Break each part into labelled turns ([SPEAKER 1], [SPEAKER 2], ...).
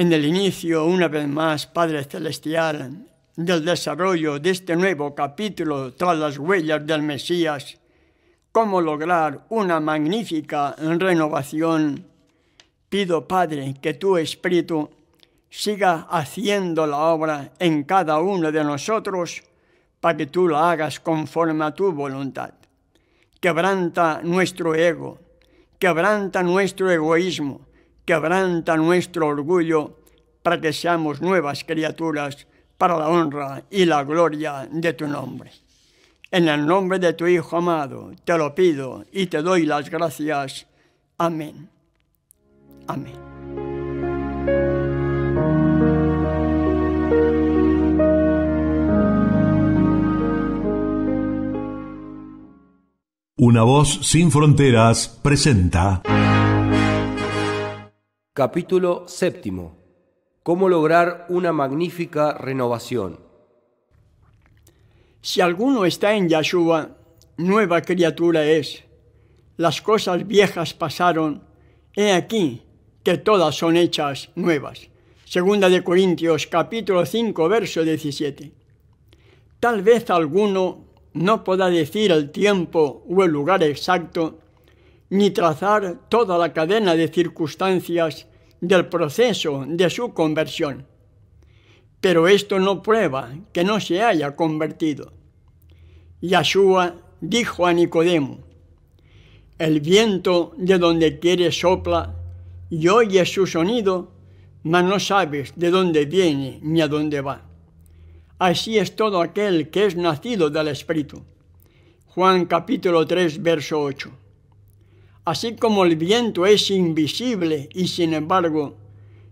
[SPEAKER 1] en el inicio, una vez más, Padre Celestial, del desarrollo de este nuevo capítulo tras las huellas del Mesías, cómo lograr una magnífica renovación. Pido, Padre, que tu Espíritu siga haciendo la obra en cada uno de nosotros para que tú la hagas conforme a tu voluntad. Quebranta nuestro ego, quebranta nuestro egoísmo, quebranta nuestro orgullo para que seamos nuevas criaturas para la honra y la gloria de tu nombre. En el nombre de tu Hijo amado, te lo pido y te doy las gracias. Amén. Amén. Una voz sin fronteras presenta. Capítulo séptimo cómo lograr una magnífica renovación. Si alguno está en Yahshua, nueva criatura es. Las cosas viejas pasaron, he aquí que todas son hechas nuevas. Segunda de Corintios capítulo 5 verso 17. Tal vez alguno no pueda decir el tiempo o el lugar exacto, ni trazar toda la cadena de circunstancias del proceso de su conversión. Pero esto no prueba que no se haya convertido. Yahshua dijo a Nicodemo, el viento de donde quiere sopla y oye su sonido, mas no sabes de dónde viene ni a dónde va. Así es todo aquel que es nacido del Espíritu. Juan capítulo 3, verso 8. Así como el viento es invisible y sin embargo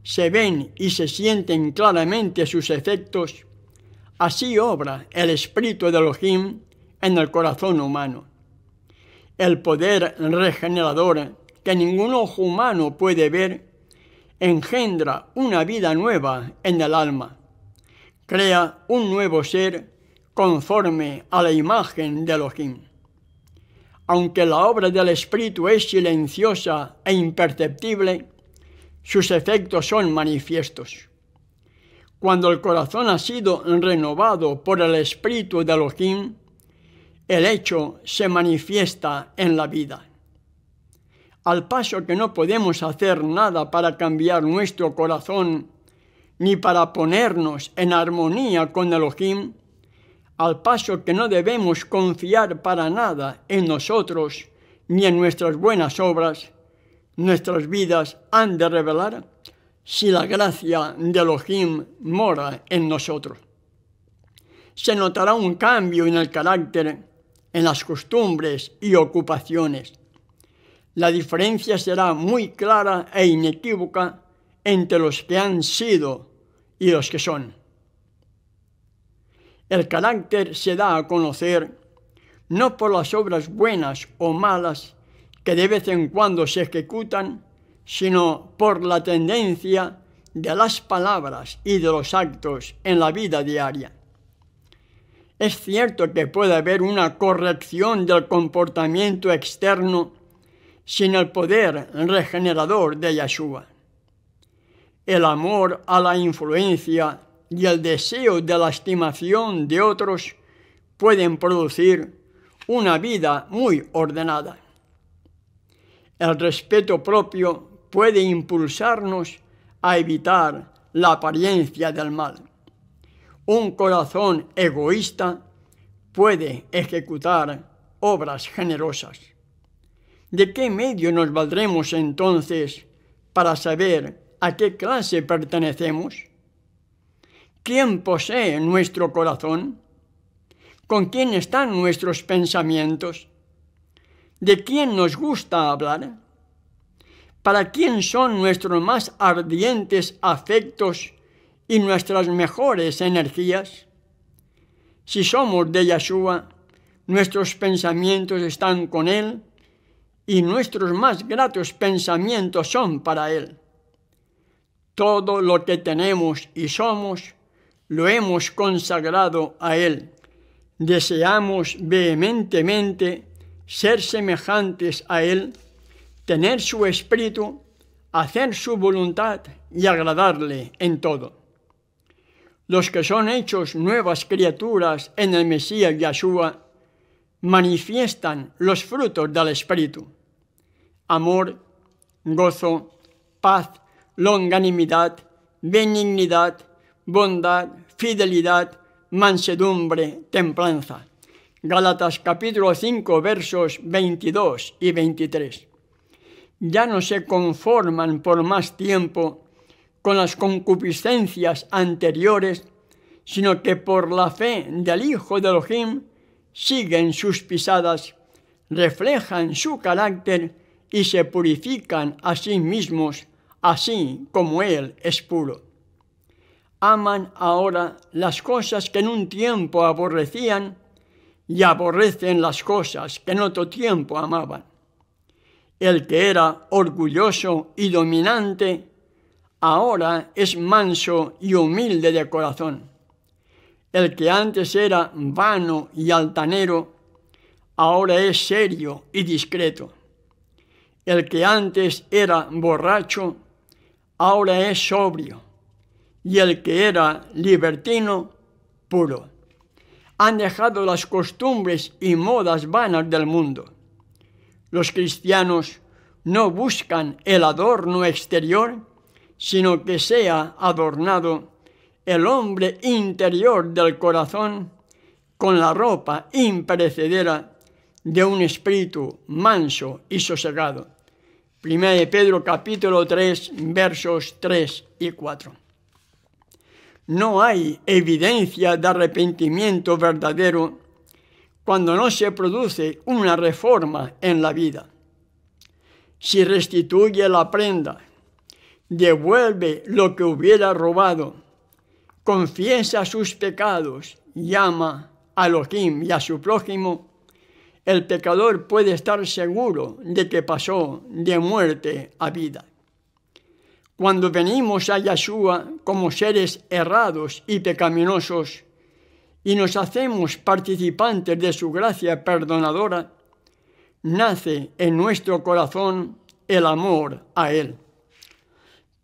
[SPEAKER 1] se ven y se sienten claramente sus efectos, así obra el espíritu de Elohim en el corazón humano. El poder regenerador que ningún ojo humano puede ver engendra una vida nueva en el alma, crea un nuevo ser conforme a la imagen de Elohim aunque la obra del Espíritu es silenciosa e imperceptible, sus efectos son manifiestos. Cuando el corazón ha sido renovado por el Espíritu de Elohim, el hecho se manifiesta en la vida. Al paso que no podemos hacer nada para cambiar nuestro corazón ni para ponernos en armonía con Elohim, al paso que no debemos confiar para nada en nosotros ni en nuestras buenas obras, nuestras vidas han de revelar si la gracia de Elohim mora en nosotros. Se notará un cambio en el carácter, en las costumbres y ocupaciones. La diferencia será muy clara e inequívoca entre los que han sido y los que son. El carácter se da a conocer no por las obras buenas o malas que de vez en cuando se ejecutan, sino por la tendencia de las palabras y de los actos en la vida diaria. Es cierto que puede haber una corrección del comportamiento externo sin el poder regenerador de Yahshua. El amor a la influencia y el deseo de la estimación de otros pueden producir una vida muy ordenada. El respeto propio puede impulsarnos a evitar la apariencia del mal. Un corazón egoísta puede ejecutar obras generosas. ¿De qué medio nos valdremos entonces para saber a qué clase pertenecemos? quién posee nuestro corazón, con quién están nuestros pensamientos, de quién nos gusta hablar, para quién son nuestros más ardientes afectos y nuestras mejores energías. Si somos de Yahshua, nuestros pensamientos están con Él y nuestros más gratos pensamientos son para Él. Todo lo que tenemos y somos lo hemos consagrado a Él. Deseamos vehementemente ser semejantes a Él, tener su espíritu, hacer su voluntad y agradarle en todo. Los que son hechos nuevas criaturas en el Mesías Yahshua manifiestan los frutos del Espíritu. Amor, gozo, paz, longanimidad, benignidad, bondad, fidelidad, mansedumbre, templanza. Gálatas capítulo 5 versos 22 y 23. Ya no se conforman por más tiempo con las concupiscencias anteriores, sino que por la fe del Hijo de Elohim siguen sus pisadas, reflejan su carácter y se purifican a sí mismos, así como Él es puro aman ahora las cosas que en un tiempo aborrecían y aborrecen las cosas que en otro tiempo amaban. El que era orgulloso y dominante, ahora es manso y humilde de corazón. El que antes era vano y altanero, ahora es serio y discreto. El que antes era borracho, ahora es sobrio y el que era libertino puro. Han dejado las costumbres y modas vanas del mundo. Los cristianos no buscan el adorno exterior, sino que sea adornado el hombre interior del corazón con la ropa imperecedera de un espíritu manso y sosegado. 1 Pedro capítulo 3 versos 3 y 4 no hay evidencia de arrepentimiento verdadero cuando no se produce una reforma en la vida. Si restituye la prenda, devuelve lo que hubiera robado, confiesa sus pecados, llama a Elohim y a su prójimo, el pecador puede estar seguro de que pasó de muerte a vida. Cuando venimos a Yahshua como seres errados y pecaminosos y nos hacemos participantes de su gracia perdonadora, nace en nuestro corazón el amor a Él.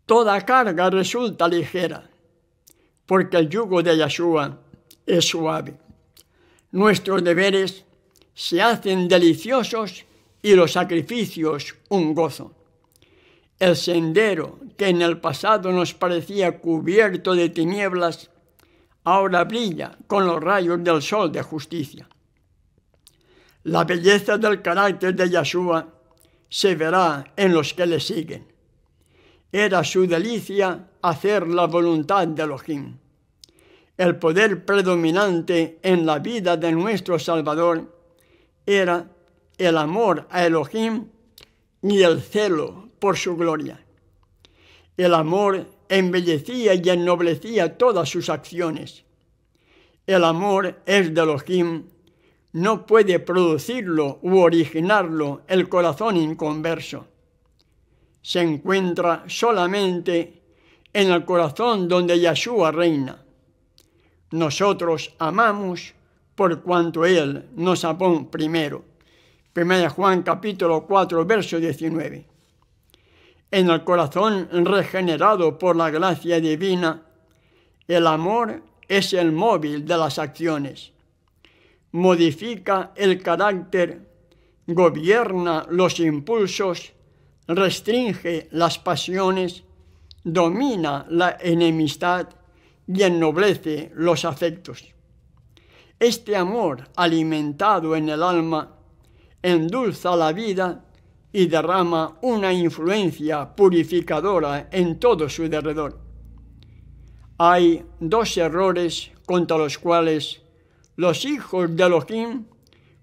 [SPEAKER 1] Toda carga resulta ligera, porque el yugo de Yahshua es suave. Nuestros deberes se hacen deliciosos y los sacrificios un gozo. El sendero que en el pasado nos parecía cubierto de tinieblas, ahora brilla con los rayos del sol de justicia. La belleza del carácter de Yahshua se verá en los que le siguen. Era su delicia hacer la voluntad de Elohim. El poder predominante en la vida de nuestro Salvador era el amor a Elohim y el celo por su gloria. El amor embellecía y ennoblecía todas sus acciones. El amor es de Elohim, no puede producirlo u originarlo el corazón inconverso. Se encuentra solamente en el corazón donde Yahshua reina. Nosotros amamos por cuanto Él nos amó primero. 1 Juan capítulo 4, verso 19 en el corazón regenerado por la gracia divina, el amor es el móvil de las acciones. Modifica el carácter, gobierna los impulsos, restringe las pasiones, domina la enemistad y ennoblece los afectos. Este amor alimentado en el alma endulza la vida y derrama una influencia purificadora en todo su derredor. Hay dos errores contra los cuales los hijos de Elohim,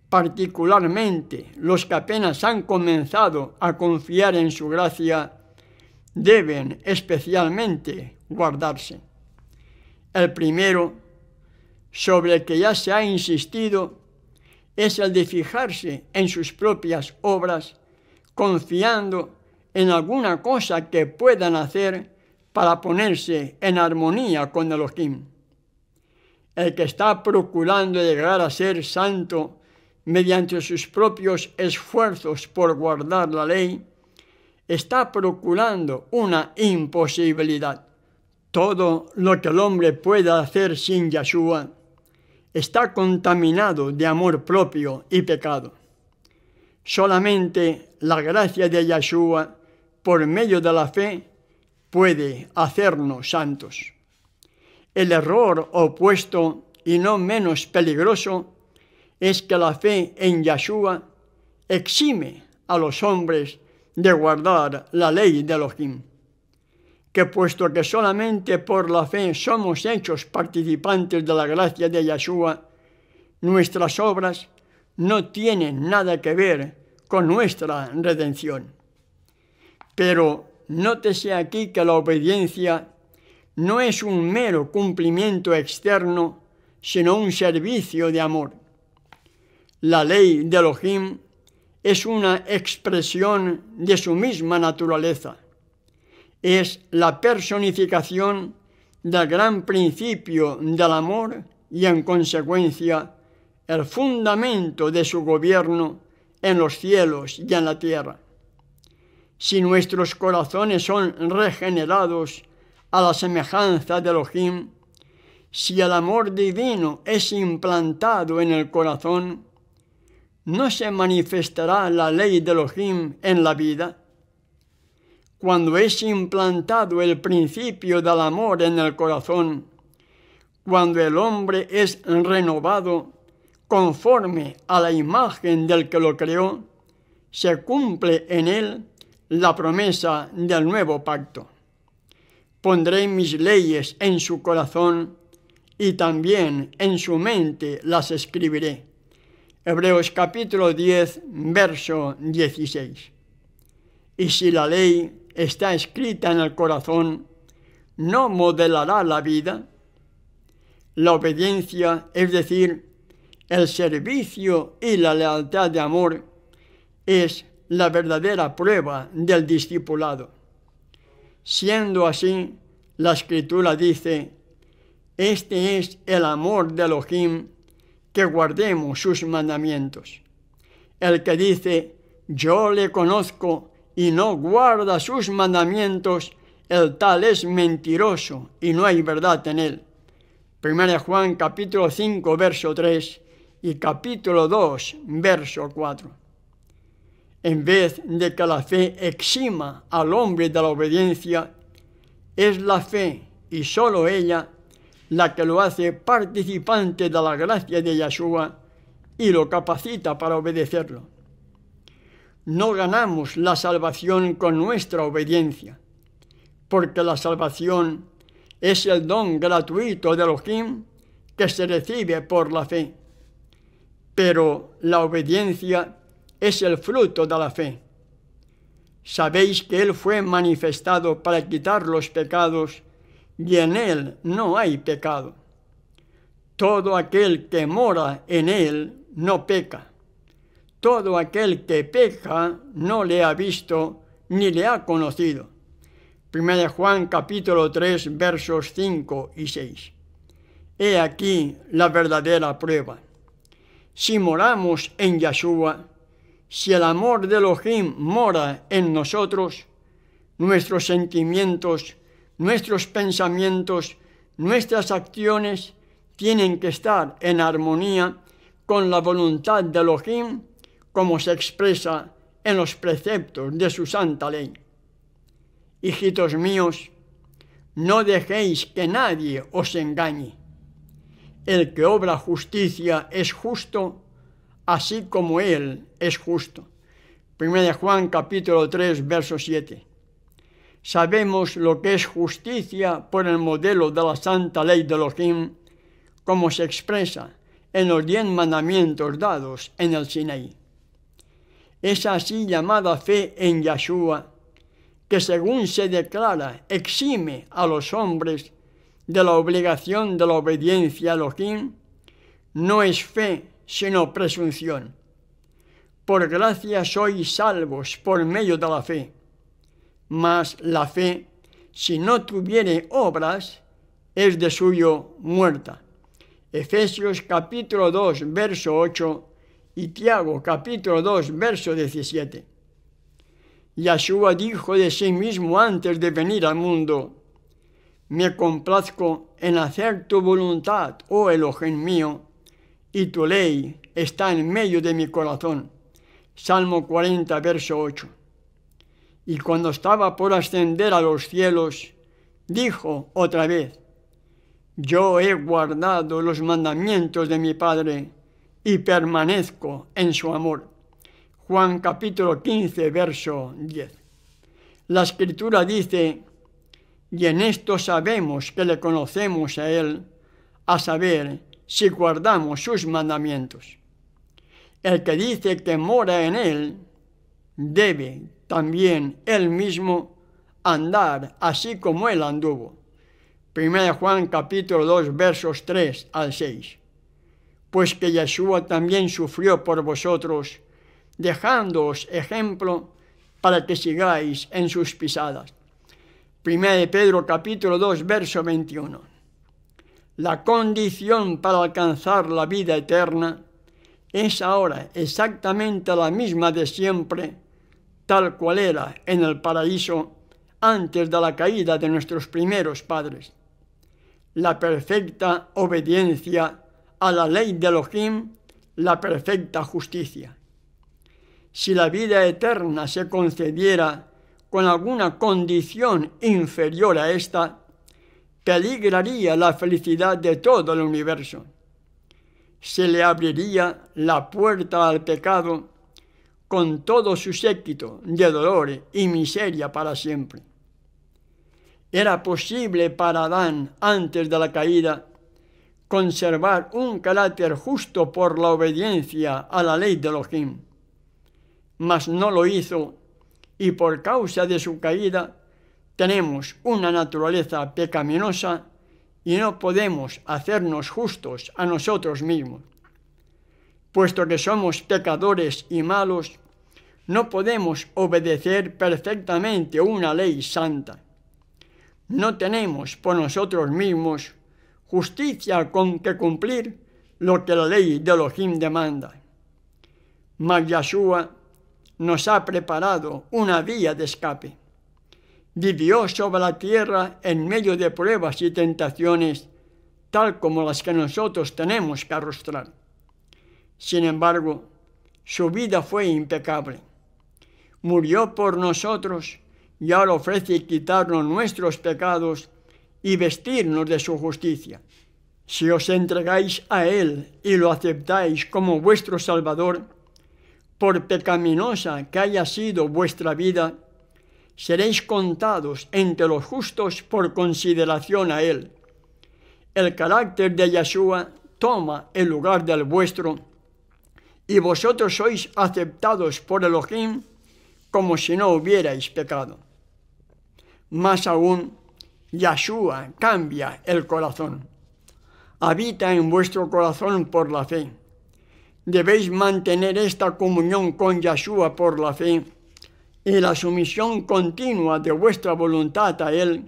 [SPEAKER 1] particularmente los que apenas han comenzado a confiar en su gracia, deben especialmente guardarse. El primero, sobre el que ya se ha insistido, es el de fijarse en sus propias obras confiando en alguna cosa que puedan hacer para ponerse en armonía con Elohim. El que está procurando llegar a ser santo mediante sus propios esfuerzos por guardar la ley, está procurando una imposibilidad. Todo lo que el hombre pueda hacer sin Yeshua está contaminado de amor propio y pecado. Solamente la gracia de Yahshua, por medio de la fe, puede hacernos santos. El error opuesto y no menos peligroso es que la fe en Yahshua exime a los hombres de guardar la ley de Elohim, que puesto que solamente por la fe somos hechos participantes de la gracia de Yahshua, nuestras obras no tiene nada que ver con nuestra redención. Pero nótese aquí que la obediencia no es un mero cumplimiento externo, sino un servicio de amor. La ley de Elohim es una expresión de su misma naturaleza. Es la personificación del gran principio del amor y en consecuencia el fundamento de su gobierno en los cielos y en la tierra. Si nuestros corazones son regenerados a la semejanza de Elohim, si el amor divino es implantado en el corazón, ¿no se manifestará la ley de Elohim en la vida? Cuando es implantado el principio del amor en el corazón, cuando el hombre es renovado, conforme a la imagen del que lo creó, se cumple en él la promesa del nuevo pacto. Pondré mis leyes en su corazón y también en su mente las escribiré. Hebreos capítulo 10, verso 16. Y si la ley está escrita en el corazón, ¿no modelará la vida? La obediencia, es decir, el servicio y la lealtad de amor es la verdadera prueba del discipulado. Siendo así, la escritura dice, este es el amor de Elohim, que guardemos sus mandamientos. El que dice, yo le conozco y no guarda sus mandamientos, el tal es mentiroso y no hay verdad en él. 1 Juan capítulo 5, verso 3 y capítulo 2, verso 4. En vez de que la fe exima al hombre de la obediencia, es la fe y solo ella la que lo hace participante de la gracia de Yeshua y lo capacita para obedecerlo. No ganamos la salvación con nuestra obediencia, porque la salvación es el don gratuito de Elohim que se recibe por la fe pero la obediencia es el fruto de la fe. Sabéis que Él fue manifestado para quitar los pecados y en Él no hay pecado. Todo aquel que mora en Él no peca. Todo aquel que peca no le ha visto ni le ha conocido. 1 Juan capítulo 3 versos 5 y 6. He aquí la verdadera prueba si moramos en Yahshua, si el amor de Elohim mora en nosotros, nuestros sentimientos, nuestros pensamientos, nuestras acciones tienen que estar en armonía con la voluntad de Elohim, como se expresa en los preceptos de su santa ley. Hijitos míos, no dejéis que nadie os engañe el que obra justicia es justo, así como Él es justo. 1 Juan capítulo 3, verso 7. Sabemos lo que es justicia por el modelo de la santa ley de Elohim, como se expresa en los diez mandamientos dados en el Sinaí. Es así llamada fe en Yahshua, que según se declara exime a los hombres de la obligación de la obediencia a Elohim no es fe, sino presunción. Por gracia sois salvos por medio de la fe. Mas la fe, si no tuviere obras, es de suyo muerta. Efesios capítulo 2, verso 8 y Tiago capítulo 2, verso 17. Yahshua dijo de sí mismo antes de venir al mundo, me complazco en hacer tu voluntad, oh Elohim mío, y tu ley está en medio de mi corazón. Salmo 40, verso 8. Y cuando estaba por ascender a los cielos, dijo otra vez, Yo he guardado los mandamientos de mi Padre y permanezco en su amor. Juan capítulo 15, verso 10. La escritura dice, y en esto sabemos que le conocemos a Él, a saber, si guardamos sus mandamientos. El que dice que mora en Él, debe también Él mismo andar así como Él anduvo. 1 Juan capítulo 2 versos 3 al 6. Pues que Yeshua también sufrió por vosotros, dejándoos ejemplo para que sigáis en sus pisadas. 1 de Pedro capítulo 2, verso 21. La condición para alcanzar la vida eterna es ahora exactamente la misma de siempre, tal cual era en el paraíso antes de la caída de nuestros primeros padres. La perfecta obediencia a la ley de Elohim, la perfecta justicia. Si la vida eterna se concediera con alguna condición inferior a esta, peligraría la felicidad de todo el universo. Se le abriría la puerta al pecado con todo su séquito de dolores y miseria para siempre. Era posible para Adán, antes de la caída, conservar un carácter justo por la obediencia a la ley de Elohim, mas no lo hizo y por causa de su caída tenemos una naturaleza pecaminosa y no podemos hacernos justos a nosotros mismos. Puesto que somos pecadores y malos, no podemos obedecer perfectamente una ley santa. No tenemos por nosotros mismos justicia con que cumplir lo que la ley de Elohim demanda. Mas Yahshua nos ha preparado una vía de escape. Vivió sobre la tierra en medio de pruebas y tentaciones, tal como las que nosotros tenemos que arrostrar. Sin embargo, su vida fue impecable. Murió por nosotros y ahora ofrece quitarnos nuestros pecados y vestirnos de su justicia. Si os entregáis a Él y lo aceptáis como vuestro Salvador, por pecaminosa que haya sido vuestra vida, seréis contados entre los justos por consideración a Él. El carácter de Yeshua toma el lugar del vuestro, y vosotros sois aceptados por Elohim como si no hubierais pecado. Más aún, Yeshua cambia el corazón. Habita en vuestro corazón por la fe Debéis mantener esta comunión con Yahshua por la fe y la sumisión continua de vuestra voluntad a Él.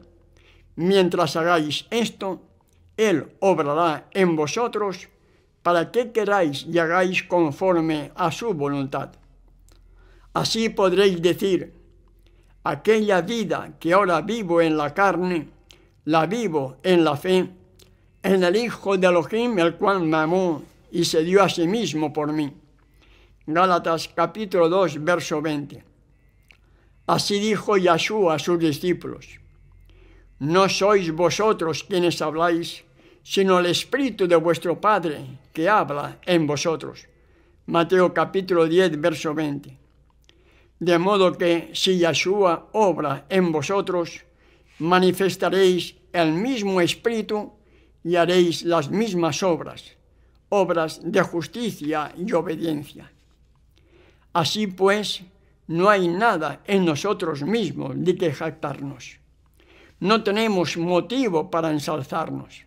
[SPEAKER 1] Mientras hagáis esto, Él obrará en vosotros para que queráis y hagáis conforme a su voluntad. Así podréis decir, aquella vida que ahora vivo en la carne, la vivo en la fe, en el Hijo de Elohim, el cual me amó y se dio a sí mismo por mí. Gálatas capítulo 2, verso 20. Así dijo Yahshua a sus discípulos, no sois vosotros quienes habláis, sino el Espíritu de vuestro Padre que habla en vosotros. Mateo capítulo 10, verso 20. De modo que si Yahshua obra en vosotros, manifestaréis el mismo Espíritu y haréis las mismas obras obras de justicia y obediencia. Así pues, no hay nada en nosotros mismos de que jactarnos. No tenemos motivo para ensalzarnos.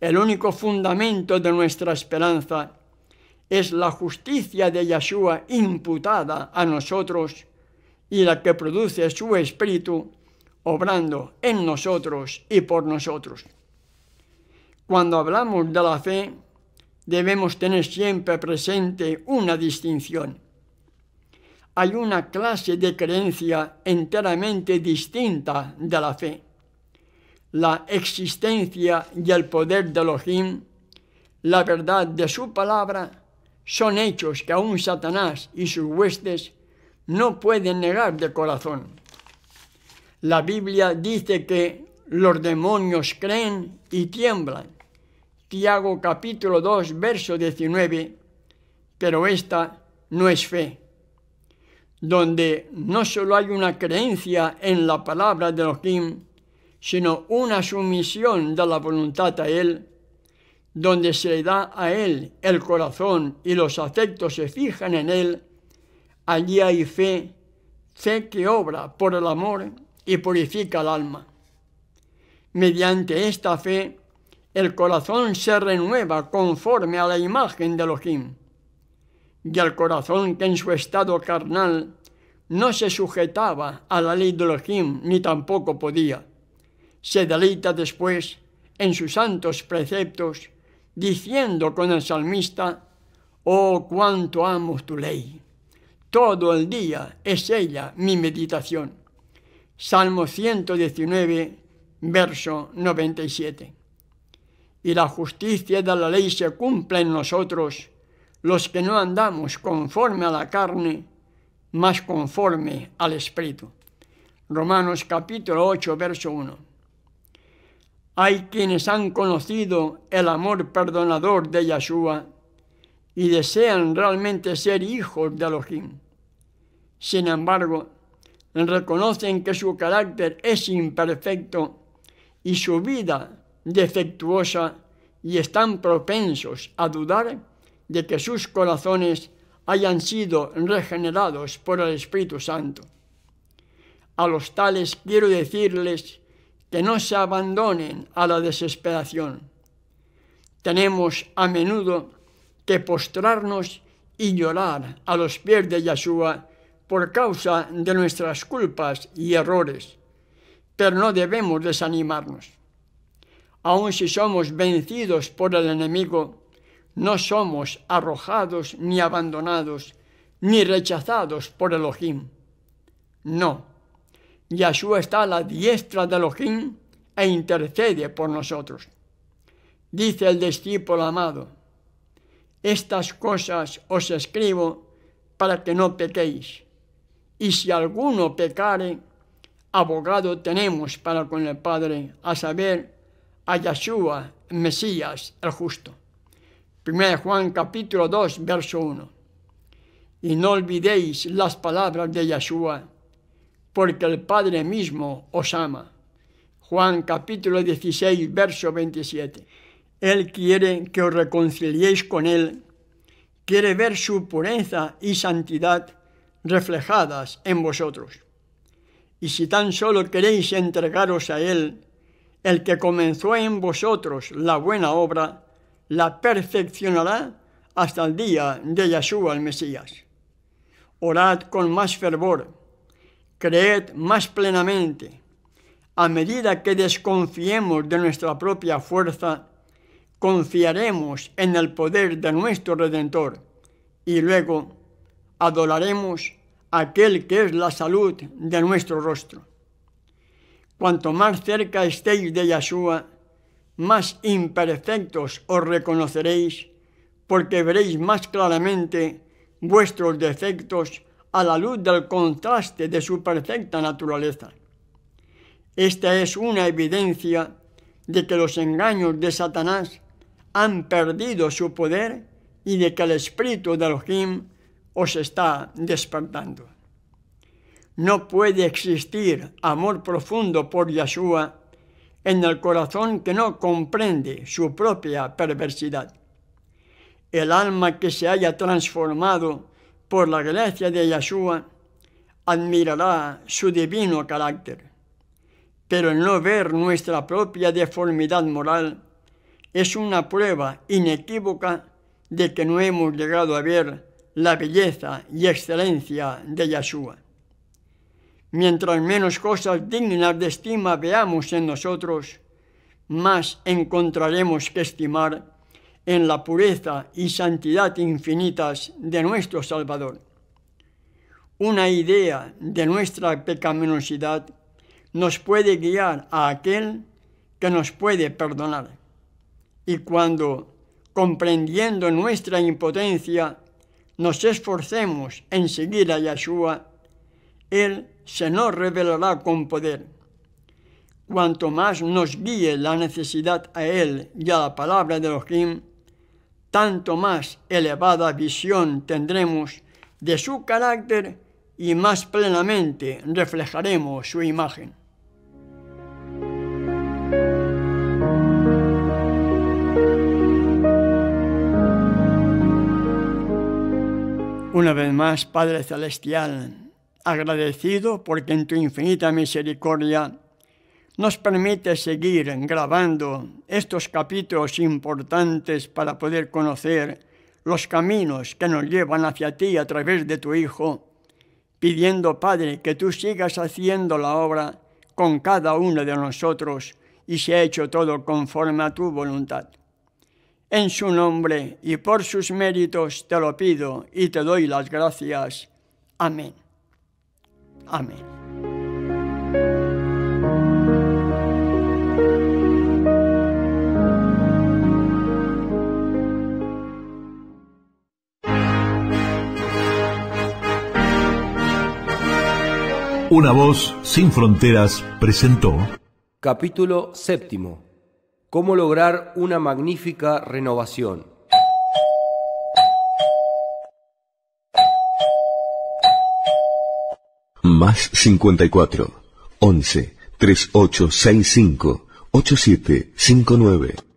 [SPEAKER 1] El único fundamento de nuestra esperanza es la justicia de Yahshua imputada a nosotros y la que produce su Espíritu obrando en nosotros y por nosotros. Cuando hablamos de la fe, debemos tener siempre presente una distinción. Hay una clase de creencia enteramente distinta de la fe. La existencia y el poder de Elohim, la verdad de su palabra, son hechos que aún Satanás y sus huestes no pueden negar de corazón. La Biblia dice que los demonios creen y tiemblan Tiago capítulo 2, verso 19, pero esta no es fe, donde no solo hay una creencia en la palabra de Elohim, sino una sumisión de la voluntad a Él, donde se le da a Él el corazón y los afectos se fijan en Él, allí hay fe, fe que obra por el amor y purifica el alma. Mediante esta fe, el corazón se renueva conforme a la imagen de Elohim. Y el corazón que en su estado carnal no se sujetaba a la ley de Elohim ni tampoco podía, se deleita después en sus santos preceptos, diciendo con el salmista, Oh, cuánto amo tu ley. Todo el día es ella mi meditación. Salmo 119, verso 97 y la justicia de la ley se cumple en nosotros, los que no andamos conforme a la carne, mas conforme al Espíritu. Romanos capítulo 8, verso 1. Hay quienes han conocido el amor perdonador de Yahshua y desean realmente ser hijos de Elohim. Sin embargo, reconocen que su carácter es imperfecto y su vida defectuosa y están propensos a dudar de que sus corazones hayan sido regenerados por el Espíritu Santo. A los tales quiero decirles que no se abandonen a la desesperación. Tenemos a menudo que postrarnos y llorar a los pies de Yahshua por causa de nuestras culpas y errores, pero no debemos desanimarnos aun si somos vencidos por el enemigo, no somos arrojados ni abandonados, ni rechazados por Elohim. No, Yahshua está a la diestra de Elohim e intercede por nosotros. Dice el discípulo amado, estas cosas os escribo para que no pequéis. Y si alguno pecare, abogado tenemos para con el Padre, a saber, a Yeshua, Mesías, el justo. 1 Juan capítulo 2, verso 1. Y no olvidéis las palabras de Yeshua, porque el Padre mismo os ama. Juan capítulo 16, verso 27. Él quiere que os reconciliéis con Él, quiere ver su pureza y santidad reflejadas en vosotros. Y si tan solo queréis entregaros a Él, el que comenzó en vosotros la buena obra, la perfeccionará hasta el día de Yahshua el Mesías. Orad con más fervor, creed más plenamente. A medida que desconfiemos de nuestra propia fuerza, confiaremos en el poder de nuestro Redentor y luego adoraremos aquel que es la salud de nuestro rostro. Cuanto más cerca estéis de Yahshua, más imperfectos os reconoceréis, porque veréis más claramente vuestros defectos a la luz del contraste de su perfecta naturaleza. Esta es una evidencia de que los engaños de Satanás han perdido su poder y de que el espíritu de Elohim os está despertando. No puede existir amor profundo por Yahshua en el corazón que no comprende su propia perversidad. El alma que se haya transformado por la gracia de Yahshua admirará su divino carácter. Pero el no ver nuestra propia deformidad moral es una prueba inequívoca de que no hemos llegado a ver la belleza y excelencia de Yahshua. Mientras menos cosas dignas de estima veamos en nosotros, más encontraremos que estimar en la pureza y santidad infinitas de nuestro Salvador. Una idea de nuestra pecaminosidad nos puede guiar a aquel que nos puede perdonar. Y cuando, comprendiendo nuestra impotencia, nos esforcemos en seguir a Yeshua, Él se nos revelará con poder. Cuanto más nos guíe la necesidad a Él y a la palabra de Elohim, tanto más elevada visión tendremos de su carácter y más plenamente reflejaremos su imagen. Una vez más, Padre Celestial, agradecido porque en tu infinita misericordia nos permite seguir grabando estos capítulos importantes para poder conocer los caminos que nos llevan hacia ti a través de tu Hijo, pidiendo, Padre, que tú sigas haciendo la obra con cada uno de nosotros y se ha hecho todo conforme a tu voluntad. En su nombre y por sus méritos te lo pido y te doy las gracias. Amén. Amén. Una voz sin fronteras presentó. Capítulo séptimo. Cómo lograr una magnífica renovación. más 54 11 3865 8759.